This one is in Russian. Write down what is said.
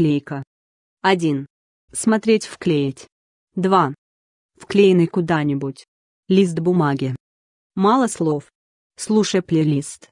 Вклейка. 1. Смотреть вклеить. 2. Вклеенный куда-нибудь. Лист бумаги. Мало слов. Слушай плейлист.